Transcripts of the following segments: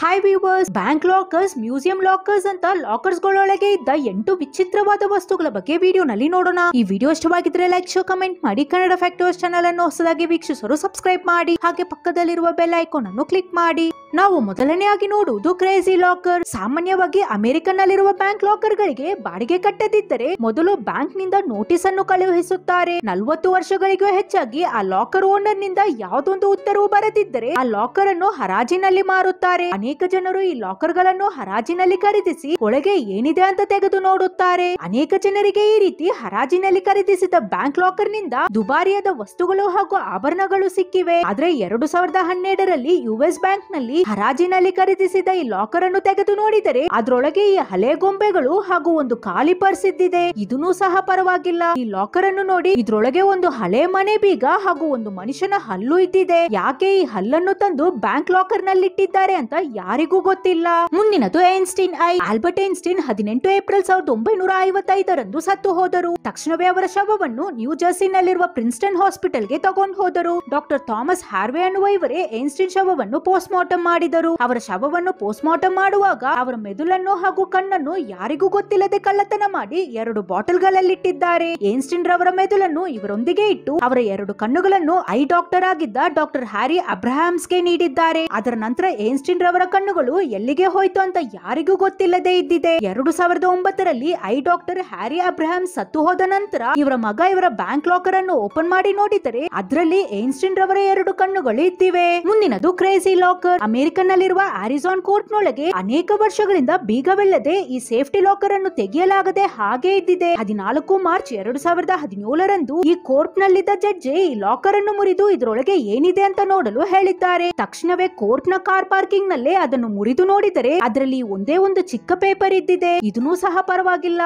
hi viewers bank lockers museum lockers ಅಂತ lockers ಗಳೊಳಗೆ ಇದ್ದ ಎಂಟು ವಿಚಿತ್ರವಾದ ವಸ್ತುಗಳ ಬಗ್ಗೆ ವಿಡಿಯೋ ನಲ್ಲಿ ನೋಡೋಣ ಈ ವಿಡಿಯೋ ಇಷ್ಟವಾಗಿದ್ರೆ ಲೈಕ್ ಶೋ ಕಮೆಂಟ್ ಮಾಡಿ ಕನ್ನಡ ಫ್ಯಾಕ್ಟರ್ಸ್ ಚಾನಲ್ ಅನ್ನು ಹೊಸದಾಗಿ ವೀಕ್ಷಿಸಲು ಸಬ್ಸ್ಕ್ರೈಬ್ ಮಾಡಿ ಹಾಗೆ ಪಕ್ಕದಲ್ಲಿರುವ ಬೆಲ್ ಐಕಾನ್ ಅನ್ನು ಕ್ಲಿಕ್ ಮಾಡಿ ನಾವು ಮೊದಲನೆಯಾಗಿ ನೋಡುವುದು ಕ್ರೇಜಿ ಲಾಕರ್ ಸಾಮಾನ್ಯವಾಗಿ ಅಮೆರಿಕನ್ನಲ್ಲಿರುವ ಬ್ಯಾಂಕ್ ಲಾಕರ್ ಗಳಿಗೆ ಬಾಡಿಗೆ ಕಟ್ಟದಿದ್ದರೆ ಮೊದಲು ಬ್ಯಾಂಕ್ ನಿಂದ ನೋಟಿಸ್ ಅನ್ನು ಕಳುಹಿಸುತ್ತಾರೆ ನಲವತ್ತು ವರ್ಷಗಳಿಗೂ ಹೆಚ್ಚಾಗಿ ಆ ಲಾಕರ್ ಓನರ್ ನಿಂದ ಯಾವುದೊಂದು ಉತ್ತರವು ಬರದಿದ್ದರೆ ಆ ಲಾಕರ್ ಅನ್ನು ಹರಾಜಿನಲ್ಲಿ ಮಾರುತ್ತಾರೆ ಅನೇಕ ಜನರು ಈ ಲಾಕರ್ ಗಳನ್ನು ಹರಾಜಿನಲ್ಲಿ ಖರೀದಿಸಿ ಒಳಗೆ ಏನಿದೆ ಅಂತ ತೆಗೆದು ನೋಡುತ್ತಾರೆ ಅನೇಕ ಜನರಿಗೆ ಈ ರೀತಿ ಹರಾಜಿನಲ್ಲಿ ಖರೀದಿಸಿದ ಬ್ಯಾಂಕ್ ಲಾಕರ್ ನಿಂದ ದುಬಾರಿಯಾದ ವಸ್ತುಗಳು ಹಾಗೂ ಆಭರಣಗಳು ಸಿಕ್ಕಿವೆ ಆದ್ರೆ ಎರಡು ಸಾವಿರದ ಹನ್ನೆರಡರಲ್ಲಿ ಯುಎಸ್ ಬ್ಯಾಂಕ್ ನಲ್ಲಿ ಹರಾಜಿನಲ್ಲಿ ಖರೀದಿಸಿದ ಈ ಲಾಕರ್ ಅನ್ನು ತೆಗೆದು ನೋಡಿದರೆ ಅದರೊಳಗೆ ಈ ಹಳೆ ಗೊಂಬೆಗಳು ಹಾಗೂ ಒಂದು ಖಾಲಿ ಪರ್ಸ್ ಇದ್ದಿದೆ ಇದನ್ನೂ ಸಹ ಪರವಾಗಿಲ್ಲ ಈ ಲಾಕರ್ ಅನ್ನು ನೋಡಿ ಇದ್ರೊಳಗೆ ಒಂದು ಹಳೆ ಮನೆ ಬೀಗ ಹಾಗೂ ಒಂದು ಮನುಷ್ಯನ ಹಲ್ಲು ಇದ್ದಿದೆ ಯಾಕೆ ಈ ಹಲ್ಲನ್ನು ತಂದು ಬ್ಯಾಂಕ್ ಲಾಕರ್ ನಲ್ಲಿ ಇಟ್ಟಿದ್ದಾರೆ ಅಂತ ಯಾರಿಗೂ ಗೊತ್ತಿಲ್ಲ ಮುಂದಿನದು ಏನ್ಸ್ಟೀನ್ ಐ ಆಲ್ಬರ್ಟ್ ಏನ್ಸ್ಟೀನ್ ಹದಿನೆಂಟು ಏಪ್ರಿಲ್ ಸಾವಿರದ ಒಂಬೈನೂರ ಐವತ್ತೈದರಂದು ಸತ್ತು ಹೋದರು ತಕ್ಷಣವೇ ಅವರ ಶವವನ್ನು ನ್ಯೂ ಜರ್ಸಿನಲ್ಲಿರುವ ಪ್ರಿನ್ಸ್ಟನ್ ಹಾಸ್ಪಿಟಲ್ಗೆ ತಗೊಂಡು ಹೋದರು ಡಾಕ್ಟರ್ ಥಾಮಸ್ ಹಾರ್ವೆ ಅನ್ನುವ ಇವರೇ ಏನ್ಸ್ಟೀನ್ ಶವವನ್ನು ಪೋಸ್ಟ್ ಮಾರ್ಟಮ್ ಮಾಡಿದರು ಅವರ ಶವವನ್ನು ಮಾರ್ಟಮ್ ಮಾಡುವಾಗ ಅವರ ಮೆದುಳನ್ನು ಹಾಗೂ ಕಣ್ಣನ್ನು ಯಾರಿಗೂ ಗೊತ್ತಿಲ್ಲದೆ ಕಳ್ಳತನ ಮಾಡಿ ಎರಡು ಬಾಟಲ್ ಗಳಲ್ಲಿಟ್ಟಿದ್ದಾರೆ ಏನ್ಸ್ಟಿನ್ ರವರ ಮೆದುಳನ್ನು ಇವರೊಂದಿಗೆ ಇಟ್ಟು ಅವರ ಎರಡು ಕಣ್ಣುಗಳನ್ನು ಐ ಡಾಕ್ಟರ್ ಆಗಿದ್ದ ಡಾಕ್ಟರ್ ಹ್ಯಾರಿ ಗೆ ನೀಡಿದ್ದಾರೆ ಅದರ ನಂತರ ಏನ್ಸ್ಟಿನ್ ರವರ ಕಣ್ಣುಗಳು ಎಲ್ಲಿಗೆ ಹೋಯ್ತು ಅಂತ ಯಾರಿಗೂ ಗೊತ್ತಿಲ್ಲದೆ ಇದ್ದಿದೆ ಎರಡು ಸಾವಿರದ ಒಂಬತ್ತರಲ್ಲಿ ಐ ಡಾಕ್ಟರ್ ಹ್ಯಾರಿ ಅಬ್ರಹಾಮ್ ಸತ್ತು ಹೋದ ನಂತರ ಇವರ ಮಗ ಇವರ ಬ್ಯಾಂಕ್ ಲಾಕರ್ ಅನ್ನು ಓಪನ್ ಮಾಡಿ ನೋಡಿದರೆ ಅದರಲ್ಲಿ ಏನ್ಸ್ಟಿನ್ ರವರ ಎರಡು ಕಣ್ಣುಗಳು ಇದ್ದಿವೆ ಮುಂದಿನದು ಕ್ರೇಜಿ ಲಾಕರ್ ಅಮೆರಿಕನ್ನಲ್ಲಿರುವ ಕೋರ್ಟ್ ಕೋರ್ಟ್ನೊಳಗೆ ಅನೇಕ ವರ್ಷಗಳಿಂದ ಬೀಗವೆಲ್ಲದೆ ಈ ಸೇಫ್ಟಿ ಲಾಕರ್ ಅನ್ನು ತೆಗೆಯಲಾಗದೆ ಹಾಗೆ ಇದ್ದಿದೆ ಹದಿನಾಲ್ಕು ಮಾರ್ಚ್ ಎರಡು ಸಾವಿರದ ಹದಿನೇಳರಂದು ಈ ಕೋರ್ಟ್ ನಲ್ಲಿದ್ದ ಜಡ್ಜೆ ಈ ಲಾಕರ್ ಅನ್ನು ಮುರಿದು ಇದರೊಳಗೆ ಏನಿದೆ ಅಂತ ನೋಡಲು ಹೇಳಿದ್ದಾರೆ ತಕ್ಷಣವೇ ಕೋರ್ಟ್ ನ ಕಾರ್ ಪಾರ್ಕಿಂಗ್ ನಲ್ಲಿ ಅದನ್ನು ಮುರಿದು ನೋಡಿದರೆ ಅದರಲ್ಲಿ ಒಂದೇ ಒಂದು ಚಿಕ್ಕ ಪೇಪರ್ ಇದ್ದಿದೆ ಇದನ್ನೂ ಸಹ ಪರವಾಗಿಲ್ಲ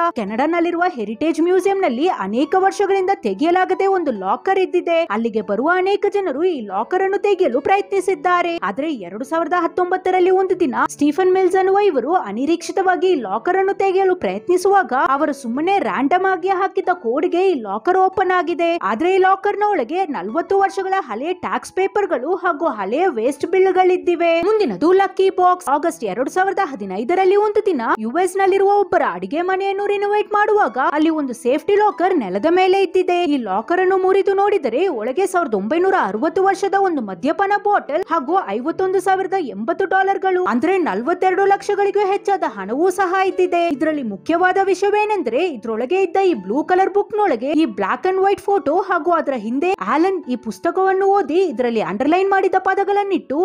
ನಲ್ಲಿರುವ ಹೆರಿಟೇಜ್ ಮ್ಯೂಸಿಯಂ ನಲ್ಲಿ ಅನೇಕ ವರ್ಷಗಳಿಂದ ತೆಗೆಯಲಾಗದೆ ಒಂದು ಲಾಕರ್ ಇದ್ದಿದೆ ಅಲ್ಲಿಗೆ ಬರುವ ಅನೇಕ ಜನರು ಈ ಲಾಕರ್ ಅನ್ನು ತೆಗೆಯಲು ಪ್ರಯತ್ನಿಸಿದ್ದಾರೆ ಆದರೆ ಎರಡು ಸಾವಿರದ ಹತ್ತೊಂಬತ್ತರಲ್ಲಿ ಒಂದು ದಿನ ಸ್ಟೀಫನ್ ಮಿಲ್ಸ್ ಅನ್ನುವ ಇವರು ಅನಿರೀಕ್ಷಿತವಾಗಿ ಲಾಕರ್ ಅನ್ನು ತೆಗೆಯಲು ಪ್ರಯತ್ನಿಸುವಾಗ ಅವರು ಸುಮ್ಮನೆ ರ್ಯಾಂಡಮ್ ಆಗಿ ಹಾಕಿದ್ದ ಕೋಡ್ಗೆ ಈ ಲಾಕರ್ ಓಪನ್ ಆಗಿದೆ ಆದ್ರೆ ಈ ಲಾಕರ್ ನ ಒಳಗೆ ನಲವತ್ತು ವರ್ಷಗಳ ಹಳೆ ಟ್ಯಾಕ್ಸ್ ಪೇಪರ್ ಗಳು ಹಾಗೂ ಹಳೆಯ ವೇಸ್ಟ್ ಬಿಲ್ ಗಳಿದ್ದಿವೆ ಮುಂದಿನದು ಲಕ್ಕಿ ಬಾಕ್ಸ್ ಆಗಸ್ಟ್ ಎರಡ್ ಸಾವಿರದ ಹದಿನೈದರಲ್ಲಿ ಒಂದು ದಿನ ಯುಎಸ್ ನಲ್ಲಿರುವ ಒಬ್ಬರ ಅಡಿಗೆ ಮನೆಯನ್ನು ರಿನೋವೇಟ್ ಮಾಡುವಾಗ ಅಲ್ಲಿ ಒಂದು ಸೇಫ್ಟಿ ಲಾಕರ್ ನೆಲದ ಮೇಲೆ ಇದ್ದಿದೆ ಈ ಲಾಕರ್ ಅನ್ನು ಮುರಿದು ನೋಡಿದರೆ ಒಳಗೆ ಸಾವಿರದ ಒಂಬೈನೂರ ಅರವತ್ತು ವರ್ಷದ ಒಂದು ಮದ್ಯಪಾನ ಬಾಟಲ್ ಹಾಗೂ ಐವತ್ತೊಂದು ಸಾವಿರದ ಸಾವಿರದ ಎಂಬತ್ತು ಡಾಲರ್ಗಳು ಅಂದ್ರೆ ನಲವತ್ತೆರಡು ಲಕ್ಷಗಳಿಗೂ ಹೆಚ್ಚಾದ ಹಣವೂ ಸಹ ಇದ್ದಿದೆ ಇದರಲ್ಲಿ ಮುಖ್ಯವಾದ ವಿಷಯವೇನೆಂದ್ರೆ ಇದ್ರೊಳಗೆ ಇದ್ದ ಈ ಬ್ಲೂ ಕಲರ್ ಬುಕ್ ನೊಳಗೆ ಈ ಬ್ಲಾಕ್ ಅಂಡ್ ವೈಟ್ ಫೋಟೋ ಹಾಗೂ ಅದರ ಹಿಂದೆ ಆಲನ್ ಈ ಪುಸ್ತಕವನ್ನು ಓದಿ ಇದರಲ್ಲಿ ಅಂಡರ್ಲೈನ್ ಮಾಡಿದ ಪದಗಳನ್ನಿಟ್ಟು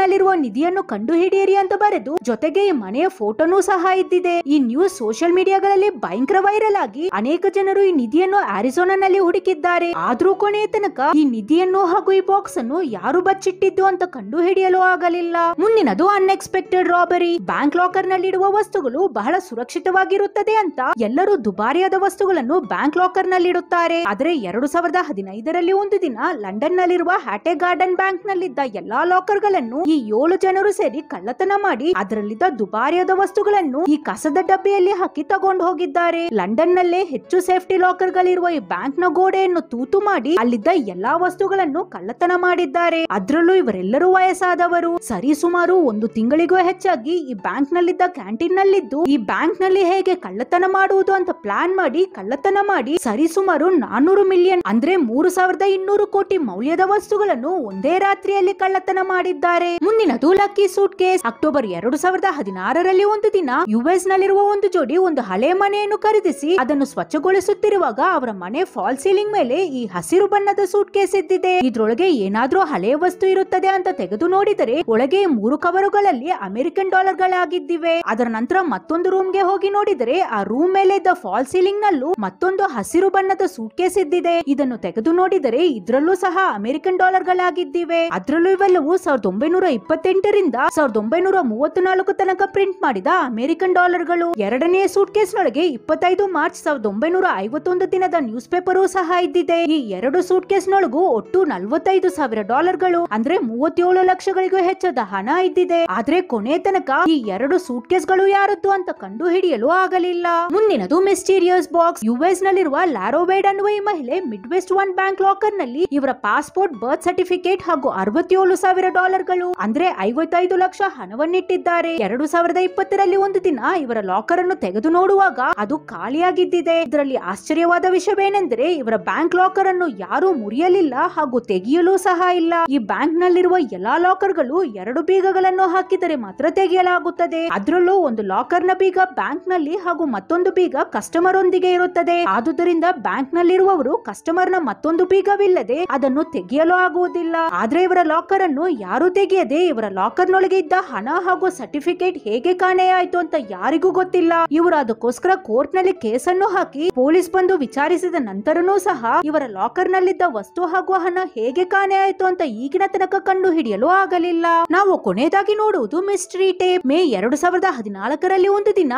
ನಲ್ಲಿರುವ ನಿಧಿಯನ್ನು ಕಂಡು ಹಿಡಿಯಿರಿ ಅಂತ ಬರೆದು ಜೊತೆಗೆ ಈ ಮನೆಯ ಫೋಟೋನೂ ಸಹ ಇದ್ದಿದೆ ಈ ನ್ಯೂಸ್ ಸೋಷಿಯಲ್ ಮೀಡಿಯಾಗಳಲ್ಲಿ ಭಯಂಕರ ವೈರಲ್ ಆಗಿ ಅನೇಕ ಜನರು ಈ ನಿಧಿಯನ್ನು ನಲ್ಲಿ ಹುಡುಕಿದ್ದಾರೆ ಆದ್ರೂ ಕೊನೆಯ ತನಕ ಈ ನಿಧಿಯನ್ನು ಹಾಗೂ ಈ ಬಾಕ್ಸ್ ಅನ್ನು ಯಾರು ಬಚ್ಚಿಟ್ಟಿದ್ದು ಅಂತ ಕಂಡು ಹಿಡಿಯಲು ಆಗಲಿ ಆಗಲಿಲ್ಲ ಮುಂದಿನದು ಅನ್ಎಕ್ಸ್ಪೆಕ್ಟೆಡ್ ರಾಬರಿ ಬ್ಯಾಂಕ್ ಲಾಕರ್ ನಲ್ಲಿಡುವ ವಸ್ತುಗಳು ಬಹಳ ಸುರಕ್ಷಿತವಾಗಿರುತ್ತದೆ ಅಂತ ಎಲ್ಲರೂ ದುಬಾರಿಯಾದ ವಸ್ತುಗಳನ್ನು ಬ್ಯಾಂಕ್ ಲಾಕರ್ ನಲ್ಲಿಡುತ್ತಾರೆ ಆದರೆ ಎರಡು ಸಾವಿರದ ಹದಿನೈದರಲ್ಲಿ ಒಂದು ದಿನ ಲಂಡನ್ ನಲ್ಲಿರುವ ಹ್ಯಾಟೆ ಗಾರ್ಡನ್ ಬ್ಯಾಂಕ್ ನಲ್ಲಿದ್ದ ಎಲ್ಲಾ ಲಾಕರ್ ಗಳನ್ನು ಈ ಏಳು ಜನರು ಸೇರಿ ಕಳ್ಳತನ ಮಾಡಿ ಅದರಲ್ಲಿದ್ದ ದುಬಾರಿಯಾದ ವಸ್ತುಗಳನ್ನು ಈ ಕಸದ ಡಬ್ಬೆಯಲ್ಲಿ ಹಾಕಿ ತಗೊಂಡು ಹೋಗಿದ್ದಾರೆ ಲಂಡನ್ ನಲ್ಲೇ ಹೆಚ್ಚು ಸೇಫ್ಟಿ ಲಾಕರ್ ಗಳಿರುವ ಈ ಬ್ಯಾಂಕ್ ನ ಗೋಡೆಯನ್ನು ತೂತು ಮಾಡಿ ಅಲ್ಲಿದ್ದ ಎಲ್ಲಾ ವಸ್ತುಗಳನ್ನು ಕಳ್ಳತನ ಮಾಡಿದ್ದಾರೆ ಅದರಲ್ಲೂ ಇವರೆಲ್ಲರೂ ವಯಸ್ಸಾದವರು ಸರಿ ಸುಮಾರು ಒಂದು ತಿಂಗಳಿಗೂ ಹೆಚ್ಚಾಗಿ ಈ ಬ್ಯಾಂಕ್ ನಲ್ಲಿದ್ದ ಕ್ಯಾಂಟೀನ್ ನಲ್ಲಿದ್ದು ಈ ಬ್ಯಾಂಕ್ ನಲ್ಲಿ ಹೇಗೆ ಕಳ್ಳತನ ಮಾಡುವುದು ಅಂತ ಪ್ಲಾನ್ ಮಾಡಿ ಕಳ್ಳತನ ಮಾಡಿ ಸರಿ ಸುಮಾರು ನಾನೂರು ಮಿಲಿಯನ್ ಅಂದ್ರೆ ಮೂರು ಸಾವಿರದ ಇನ್ನೂರು ಕೋಟಿ ಮೌಲ್ಯದ ವಸ್ತುಗಳನ್ನು ಒಂದೇ ರಾತ್ರಿಯಲ್ಲಿ ಕಳ್ಳತನ ಮಾಡಿದ್ದಾರೆ ಮುಂದಿನ ಲಕ್ಕಿ ಸೂಟ್ ಕೇಸ್ ಅಕ್ಟೋಬರ್ ಎರಡು ಸಾವಿರದ ಹದಿನಾರರಲ್ಲಿ ಒಂದು ದಿನ ಯುಎಸ್ ನಲ್ಲಿರುವ ಒಂದು ಜೋಡಿ ಒಂದು ಹಳೆ ಮನೆಯನ್ನು ಖರೀದಿಸಿ ಅದನ್ನು ಸ್ವಚ್ಛಗೊಳಿಸುತ್ತಿರುವಾಗ ಅವರ ಮನೆ ಫಾಲ್ ಸೀಲಿಂಗ್ ಮೇಲೆ ಈ ಹಸಿರು ಬಣ್ಣದ ಸೂಟ್ ಕೇಸ್ ಇದ್ದಿದೆ ಇದ್ರೊಳಗೆ ಏನಾದ್ರೂ ಹಳೆ ವಸ್ತು ಇರುತ್ತದೆ ಅಂತ ತೆಗೆದು ನೋಡಿದರೆ ಒಳಗೆ ಮೂರು ಕವರುಗಳಲ್ಲಿ ಅಮೆರಿಕನ್ ಡಾಲರ್ಗಳಾಗಿದ್ದಿವೆ ಅದರ ನಂತರ ಮತ್ತೊಂದು ರೂಮ್ ಗೆ ಹೋಗಿ ನೋಡಿದರೆ ಆ ರೂಮ್ ಮೇಲೆ ಇದ್ದ ಫಾಲ್ ಸೀಲಿಂಗ್ ನಲ್ಲೂ ಮತ್ತೊಂದು ಹಸಿರು ಬಣ್ಣದ ಸೂಟ್ ಕೇಸ್ ಇದ್ದಿದೆ ಇದನ್ನು ತೆಗೆದು ನೋಡಿದರೆ ಇದ್ರಲ್ಲೂ ಸಹ ಅಮೆರಿಕನ್ ಡಾಲರ್ ಗಳಾಗಿದ್ದಿವೆ ಅದರಲ್ಲೂ ಇವೆಲ್ಲವೂ ಸಾವಿರದ ಒಂಬೈನೂರ ಇಪ್ಪತ್ತೆಂಟರಿಂದ ಸಾವಿರದ ಒಂಬೈನೂರ ನಾಲ್ಕು ತನಕ ಪ್ರಿಂಟ್ ಮಾಡಿದ ಅಮೆರಿಕನ್ ಡಾಲರ್ ಗಳು ಎರಡನೇ ಸೂಟ್ ಕೇಸ್ ನೊಳಗೆ ಇಪ್ಪತ್ತೈದು ಮಾರ್ಚ್ ಸಾವಿರದ ಒಂಬೈನೂರ ಐವತ್ತೊಂದು ದಿನದ ನ್ಯೂಸ್ ಪೇಪರ್ ಸಹ ಇದ್ದಿದೆ ಈ ಎರಡು ಸೂಟ್ ಕೇಸ್ ನೊಳಗೂ ಒಟ್ಟು ನಲವತ್ತೈದು ಸಾವಿರ ಡಾಲರ್ಗಳು ಅಂದ್ರೆ ಮೂವತ್ತೇಳು ಲಕ್ಷಗಳಿಗೂ ಹೆಚ್ಚು ವೆಚ್ಚದ ಹಣ ಇದ್ದಿದೆ ಆದ್ರೆ ಕೊನೆ ತನಕ ಈ ಎರಡು ಸೂಟ್ ಗಳು ಯಾರದ್ದು ಅಂತ ಕಂಡು ಹಿಡಿಯಲು ಆಗಲಿಲ್ಲ ಮುಂದಿನದು ಮಿಸ್ಟೀರಿಯಸ್ ಬಾಕ್ಸ್ ಯುಎಸ್ ನಲ್ಲಿರುವ ಲಾರೋಬೇಡ್ ಅನ್ನುವ ಈ ಮಹಿಳೆ mid west one bank locker ನಲ್ಲಿ ಇವರ ಪಾಸ್ಪೋರ್ಟ್ ಬರ್ತ್ ಸರ್ಟಿಫಿಕೇಟ್ ಹಾಗೂ ಅರವತ್ತೇಳು ಸಾವಿರ ಡಾಲರ್ ಗಳು ಅಂದ್ರೆ ಐವತ್ತೈದು ಲಕ್ಷ ಹಣವನ್ನಿಟ್ಟಿದ್ದಾರೆ ಎರಡು ಸಾವಿರದ ಇಪ್ಪತ್ತರಲ್ಲಿ ಒಂದು ದಿನ ಇವರ ಲಾಕರ್ ಅನ್ನು ತೆಗೆದು ನೋಡುವಾಗ ಅದು ಖಾಲಿಯಾಗಿದ್ದಿದೆ ಇದರಲ್ಲಿ ಆಶ್ಚರ್ಯವಾದ ವಿಷಯವೇನೆಂದರೆ ಇವರ ಬ್ಯಾಂಕ್ ಲಾಕರ್ ಅನ್ನು ಯಾರು ಮುರಿಯಲಿಲ್ಲ ಹಾಗೂ ತೆಗೆಯಲು ಸಹ ಇಲ್ಲ ಈ ಬ್ಯಾಂಕ್ ನಲ್ಲಿರುವ ಎಲ್ಲಾ ಲಾಕರ್ ಗಳು ಎರಡು ಬೀಗಗಳನ್ನು ಹಾಕಿದರೆ ಮಾತ್ರ ತೆಗೆಯಲಾಗುತ್ತದೆ ಅದರಲ್ಲೂ ಒಂದು ಲಾಕರ್ ನ ಬೀಗ ಬ್ಯಾಂಕ್ ನಲ್ಲಿ ಹಾಗೂ ಮತ್ತೊಂದು ಬೀಗ ಕಸ್ಟಮರ್ ಒಂದಿಗೆ ಇರುತ್ತದೆ ಆದುದರಿಂದ ಬ್ಯಾಂಕ್ ನಲ್ಲಿರುವವರು ಕಸ್ಟಮರ್ ನ ಮತ್ತೊಂದು ಬೀಗವಿಲ್ಲದೆ ಅದನ್ನು ತೆಗೆಯಲು ಆಗುವುದಿಲ್ಲ ಆದ್ರೆ ಇವರ ಲಾಕರ್ ಅನ್ನು ಯಾರು ತೆಗೆಯದೆ ಇವರ ಲಾಕರ್ ನೊಳಗೆ ಇದ್ದ ಹಣ ಹಾಗೂ ಸರ್ಟಿಫಿಕೇಟ್ ಹೇಗೆ ಕಾಣೆಯಾಯಿತು ಅಂತ ಯಾರಿಗೂ ಗೊತ್ತಿಲ್ಲ ಇವರು ಅದಕ್ಕೋಸ್ಕರ ಕೋರ್ಟ್ ನಲ್ಲಿ ಕೇಸ್ ಅನ್ನು ಹಾಕಿ ಪೊಲೀಸ್ ಬಂದು ವಿಚಾರಿಸಿದ ನಂತರನೂ ಸಹ ಇವರ ಲಾಕರ್ ನಲ್ಲಿದ್ದ ವಸ್ತು ಹಾಗೂ ಹಣ ಹೇಗೆ ಕಾಣೆಯಾಯಿತು ಅಂತ ಈಗಿನ ತನಕ ಕಂಡು ಹಿಡಿಯಲು ಆಗಲಿಲ್ಲ ನಾವು ಕೊನೆಯದಾಗಿ ನೋಡುವುದು ಮಿಸ್ಟ್ರಿ ಟೇಪ್ ಮೇ ಎರಡು ಸಾವಿರದ ಹದಿನಾಲ್ಕರಲ್ಲಿ ಒಂದು ದಿನ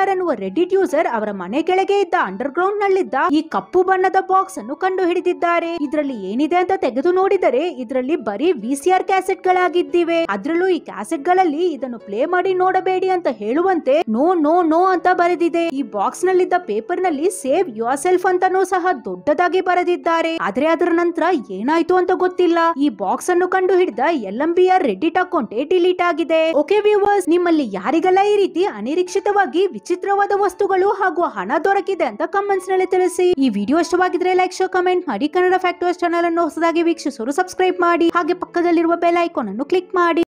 ಆರ್ ಅನ್ನುವ ರೆಡಿಟ್ ಯೂಸರ್ ಅವರ ಮನೆ ಕೆಳಗೆ ಇದ್ದ ಅಂಡರ್ ಗ್ರೌಂಡ್ ನಲ್ಲಿದ್ದ ಈ ಕಪ್ಪು ಬಣ್ಣದ ಬಾಕ್ಸ್ ಅನ್ನು ಕಂಡು ಹಿಡಿದಿದ್ದಾರೆ ಇದರಲ್ಲಿ ಏನಿದೆ ಅಂತ ತೆಗೆದು ನೋಡಿದರೆ ಇದರಲ್ಲಿ ಬರೀ ವಿಸಿಆರ್ ಕ್ಯಾಸೆಟ್ ಗಳಾಗಿದ್ದಿವೆ ಅದರಲ್ಲೂ ಈ ಕ್ಯಾಸೆಟ್ ಗಳಲ್ಲಿ ಇದನ್ನು ಪ್ಲೇ ಮಾಡಿ ನೋಡಬೇಡಿ ಅಂತ ಹೇಳುವಂತೆ ನೋ ನೋ ನೋ ಅಂತ ಬರೆದಿದೆ ಈ ಬಾಕ್ಸ್ ನಲ್ಲಿದ್ದ ಪೇಪರ್ ನಲ್ಲಿ ಸೇವ್ ಯುವರ್ ಸೆಲ್ಫ್ ಅಂತಾನೂ ಸಹ ದೊಡ್ಡದಾಗಿ ಬರೆದಿದ್ದಾರೆ ಆದ್ರೆ ಅದರ ನಂತರ ಏನಾಯ್ತು ಅಂತ ಗೊತ್ತಿಲ್ಲ ಈ ಬಾಕ್ಸ್ ಅನ್ನು ಕಂಡು ಹಿಡಿದ ಆರ್ ರೆಡಿಟ್ ಅಕೌಂಟ್ ಡಿಲೀಟ್ ಆಗಿದೆ ಓಕೆ ವ್ಯೂವರ್ಸ್ ನಿಮ್ಮಲ್ಲಿ ಯಾರಿಗೆಲ್ಲ ಈ ರೀತಿ ಅನಿರೀಕ್ಷಿತವಾಗಿ ವಿಚಿತ್ರವಾದ ವಸ್ತುಗಳು ಹಾಗೂ ಹಣ ದೊರಕಿದೆ ಅಂತ ಕಮೆಂಟ್ಸ್ ನಲ್ಲಿ ತಿಳಿಸಿ ಈ ವಿಡಿಯೋ ಇಷ್ಟವಾಗಿದ್ರೆ ಲೈಕ್ ಶೋ ಕಮೆಂಟ್ ಮಾಡಿ ಕನ್ನಡ ಫ್ಯಾಕ್ಟರ್ಸ್ ಚಾನಲ್ ಅನ್ನು ಹೊಸದಾಗಿ ವೀಕ್ಷಿಸಲು ಸಬ್ಸ್ಕ್ರೈಬ್ ಮಾಡಿ ಹಾಗೆ ಪಕ್ಕದಲ್ಲಿರುವ ಬೆಲ್ ಐಕಾನ್ ಅನ್ನು ಕ್ಲಿಕ್ ಮಾಡಿ